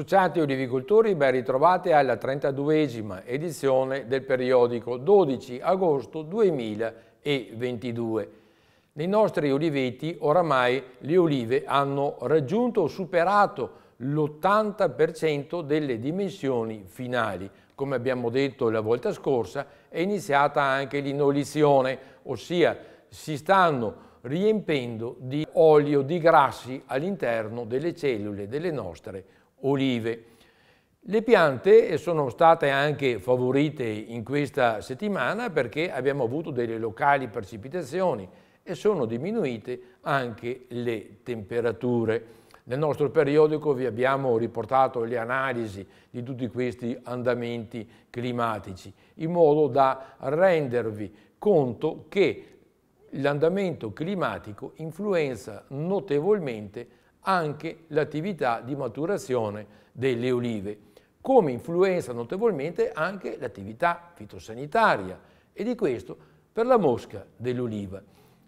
Associati olivicoltori, ben ritrovati alla 32esima edizione del periodico 12 agosto 2022. Nei nostri oliveti oramai le olive hanno raggiunto o superato l'80% delle dimensioni finali. Come abbiamo detto la volta scorsa, è iniziata anche l'inolizione, ossia si stanno riempendo di olio, di grassi all'interno delle cellule delle nostre olive olive. Le piante sono state anche favorite in questa settimana perché abbiamo avuto delle locali precipitazioni e sono diminuite anche le temperature. Nel nostro periodico vi abbiamo riportato le analisi di tutti questi andamenti climatici in modo da rendervi conto che l'andamento climatico influenza notevolmente anche l'attività di maturazione delle olive, come influenza notevolmente anche l'attività fitosanitaria e di questo per la mosca dell'oliva.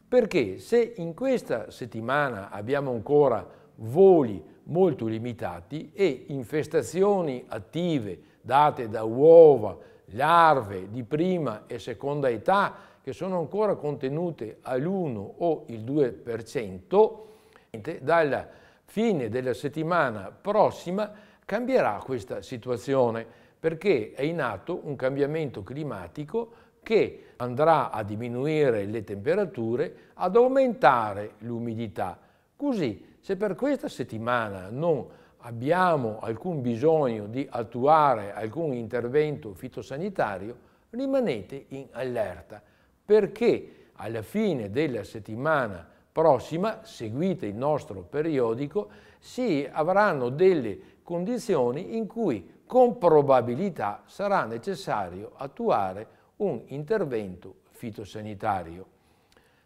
Perché se in questa settimana abbiamo ancora voli molto limitati e infestazioni attive date da uova, larve di prima e seconda età che sono ancora contenute all'1 o il 2%, dalla fine della settimana prossima cambierà questa situazione perché è in atto un cambiamento climatico che andrà a diminuire le temperature, ad aumentare l'umidità. Così, se per questa settimana non abbiamo alcun bisogno di attuare alcun intervento fitosanitario, rimanete in allerta, perché alla fine della settimana prossima, seguite il nostro periodico, si avranno delle condizioni in cui con probabilità sarà necessario attuare un intervento fitosanitario.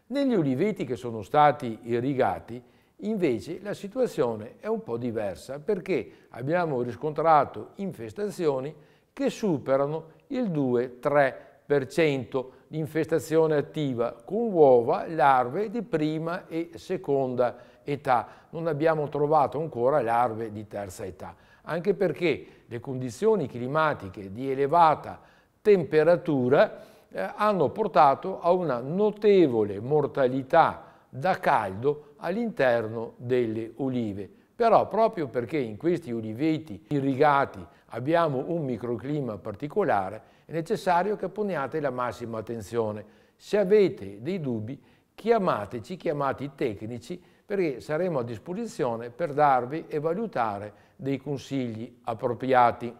Negli uliveti che sono stati irrigati, invece, la situazione è un po' diversa perché abbiamo riscontrato infestazioni che superano il 2-3 3% di infestazione attiva con uova, larve di prima e seconda età. Non abbiamo trovato ancora larve di terza età, anche perché le condizioni climatiche di elevata temperatura eh, hanno portato a una notevole mortalità da caldo all'interno delle olive. Però proprio perché in questi oliveti irrigati abbiamo un microclima particolare, è necessario che poniate la massima attenzione. Se avete dei dubbi, chiamateci, chiamate i tecnici, perché saremo a disposizione per darvi e valutare dei consigli appropriati.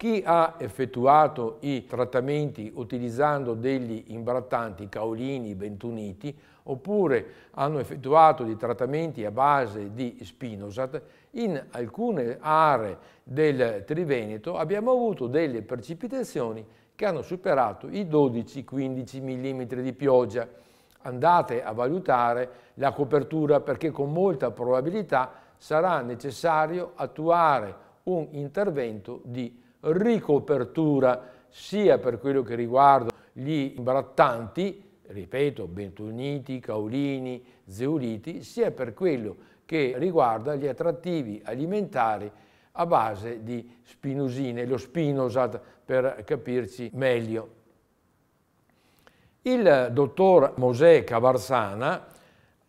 Chi ha effettuato i trattamenti utilizzando degli imbrattanti, caolini, bentuniti, oppure hanno effettuato dei trattamenti a base di spinosat, in alcune aree del Triveneto abbiamo avuto delle precipitazioni che hanno superato i 12-15 mm di pioggia. Andate a valutare la copertura perché con molta probabilità sarà necessario attuare un intervento di ricopertura sia per quello che riguarda gli imbrattanti, ripeto, bentoniti, caolini, Zeuliti, sia per quello che riguarda gli attrattivi alimentari a base di spinosine, lo spinosat per capirci meglio. Il dottor Mosè Cavarsana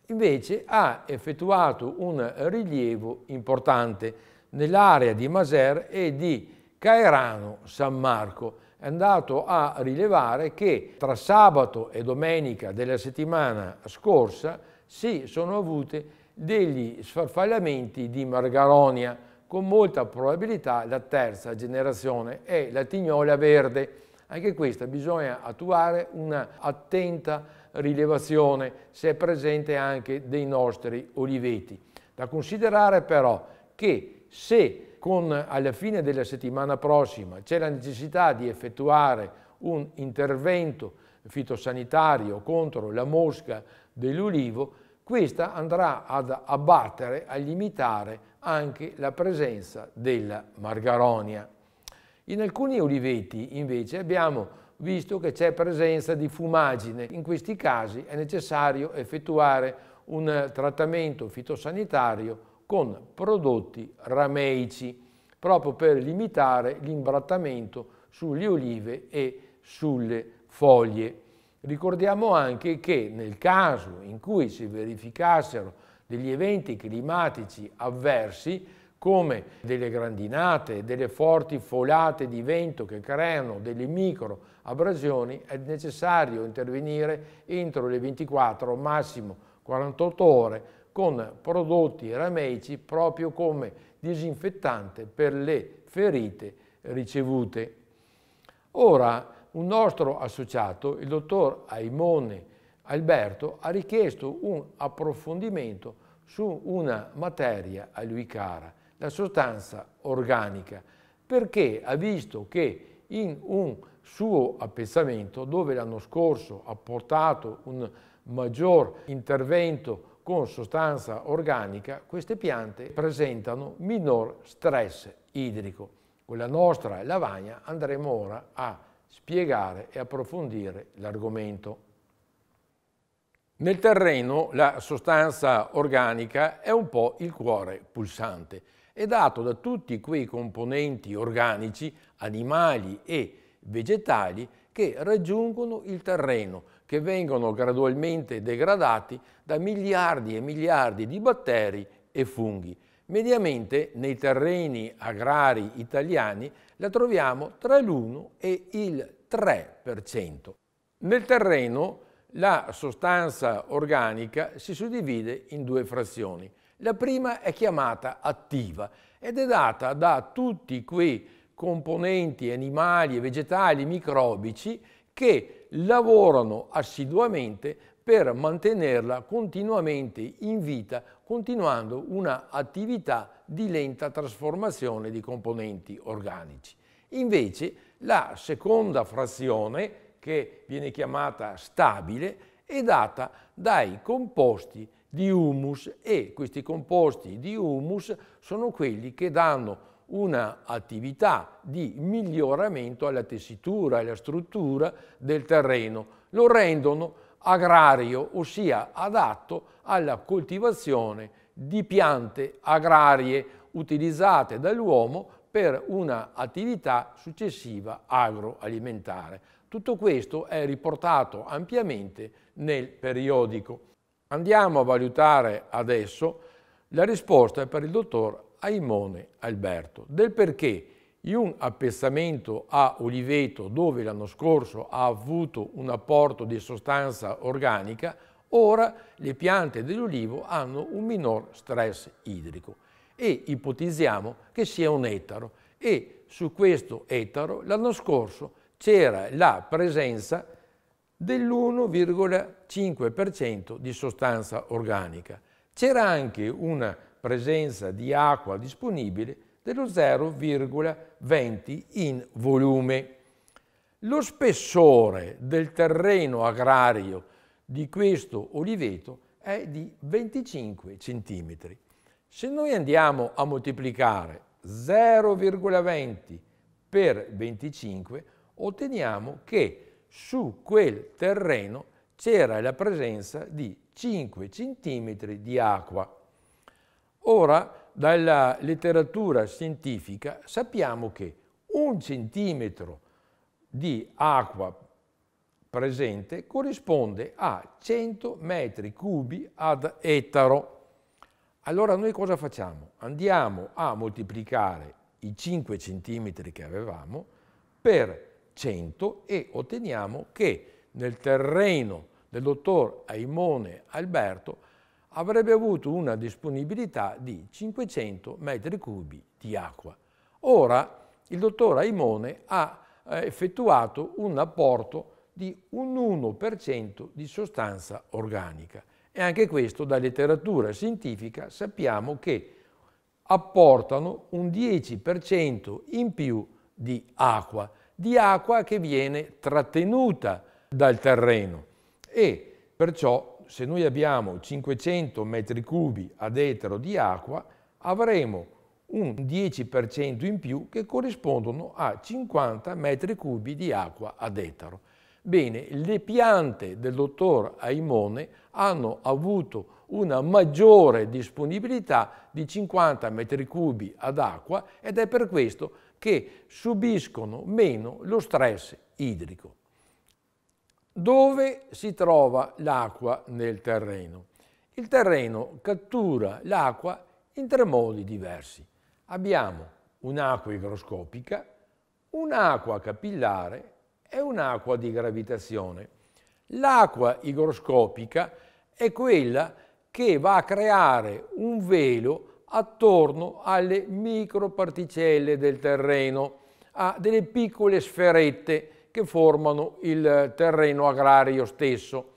invece ha effettuato un rilievo importante nell'area di Maser e di Caerano San Marco è andato a rilevare che tra sabato e domenica della settimana scorsa si sono avute degli sfarfallamenti di margaronia, con molta probabilità la terza generazione è la tignola verde. Anche questa bisogna attuare un'attenta rilevazione se è presente anche dei nostri oliveti. Da considerare però che se con, alla fine della settimana prossima c'è la necessità di effettuare un intervento fitosanitario contro la mosca dell'ulivo, questa andrà ad abbattere, a limitare anche la presenza della margaronia. In alcuni oliveti invece abbiamo visto che c'è presenza di fumagine. In questi casi è necessario effettuare un trattamento fitosanitario con prodotti rameici, proprio per limitare l'imbrattamento sulle olive e sulle foglie. Ricordiamo anche che nel caso in cui si verificassero degli eventi climatici avversi, come delle grandinate, delle forti folate di vento che creano delle micro abrasioni, è necessario intervenire entro le 24, massimo 48 ore, con prodotti rameici proprio come disinfettante per le ferite ricevute. Ora, un nostro associato, il dottor Aimone Alberto, ha richiesto un approfondimento su una materia a lui cara, la sostanza organica, perché ha visto che in un suo appezzamento, dove l'anno scorso ha portato un maggior intervento con sostanza organica, queste piante presentano minor stress idrico. Con la nostra lavagna andremo ora a spiegare e approfondire l'argomento. Nel terreno la sostanza organica è un po' il cuore pulsante, è dato da tutti quei componenti organici, animali e vegetali che raggiungono il terreno che vengono gradualmente degradati da miliardi e miliardi di batteri e funghi. Mediamente nei terreni agrari italiani la troviamo tra l'1 e il 3%. Nel terreno la sostanza organica si suddivide in due frazioni. La prima è chiamata attiva ed è data da tutti quei componenti animali e vegetali microbici che lavorano assiduamente per mantenerla continuamente in vita, continuando una attività di lenta trasformazione di componenti organici. Invece la seconda frazione, che viene chiamata stabile, è data dai composti di humus e questi composti di humus sono quelli che danno un'attività di miglioramento alla tessitura e alla struttura del terreno, lo rendono agrario, ossia adatto alla coltivazione di piante agrarie utilizzate dall'uomo per un'attività successiva agroalimentare. Tutto questo è riportato ampiamente nel periodico. Andiamo a valutare adesso la risposta è per il dottor Aimone Alberto del perché in un appezzamento a Oliveto dove l'anno scorso ha avuto un apporto di sostanza organica, ora le piante dell'olivo hanno un minor stress idrico e ipotizziamo che sia un ettaro e su questo ettaro l'anno scorso c'era la presenza dell'1,5% di sostanza organica c'era anche una presenza di acqua disponibile dello 0,20 in volume. Lo spessore del terreno agrario di questo oliveto è di 25 cm. Se noi andiamo a moltiplicare 0,20 per 25 otteniamo che su quel terreno c'era la presenza di 5 cm di acqua. Ora, dalla letteratura scientifica sappiamo che un centimetro di acqua presente corrisponde a 100 metri cubi ad ettaro. Allora noi cosa facciamo? Andiamo a moltiplicare i 5 centimetri che avevamo per 100 e otteniamo che nel terreno del dottor Aimone Alberto, avrebbe avuto una disponibilità di 500 metri cubi di acqua. Ora il dottor Aimone ha eh, effettuato un apporto di un 1% di sostanza organica. E anche questo da letteratura scientifica sappiamo che apportano un 10% in più di acqua, di acqua che viene trattenuta dal terreno e perciò se noi abbiamo 500 metri cubi ad etero di acqua avremo un 10% in più che corrispondono a 50 metri cubi di acqua ad etero. Bene, le piante del dottor Aimone hanno avuto una maggiore disponibilità di 50 metri cubi ad acqua ed è per questo che subiscono meno lo stress idrico dove si trova l'acqua nel terreno. Il terreno cattura l'acqua in tre modi diversi. Abbiamo un'acqua igroscopica, un'acqua capillare e un'acqua di gravitazione. L'acqua igroscopica è quella che va a creare un velo attorno alle microparticelle del terreno, a delle piccole sferette che formano il terreno agrario stesso.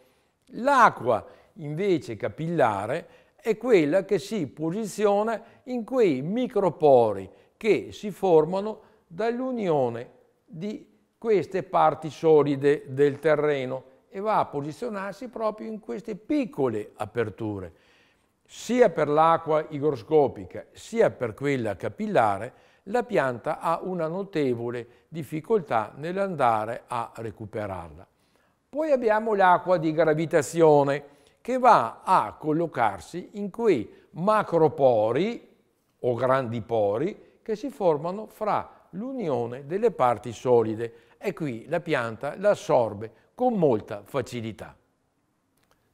L'acqua invece capillare è quella che si posiziona in quei micropori che si formano dall'unione di queste parti solide del terreno e va a posizionarsi proprio in queste piccole aperture, sia per l'acqua igroscopica sia per quella capillare, la pianta ha una notevole difficoltà nell'andare a recuperarla. Poi abbiamo l'acqua di gravitazione che va a collocarsi in quei macropori o grandi pori che si formano fra l'unione delle parti solide e qui la pianta l'assorbe con molta facilità.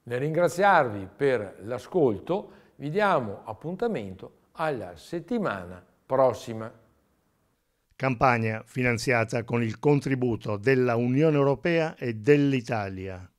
Nel ringraziarvi per l'ascolto vi diamo appuntamento alla settimana prossima campagna finanziata con il contributo della Unione Europea e dell'Italia.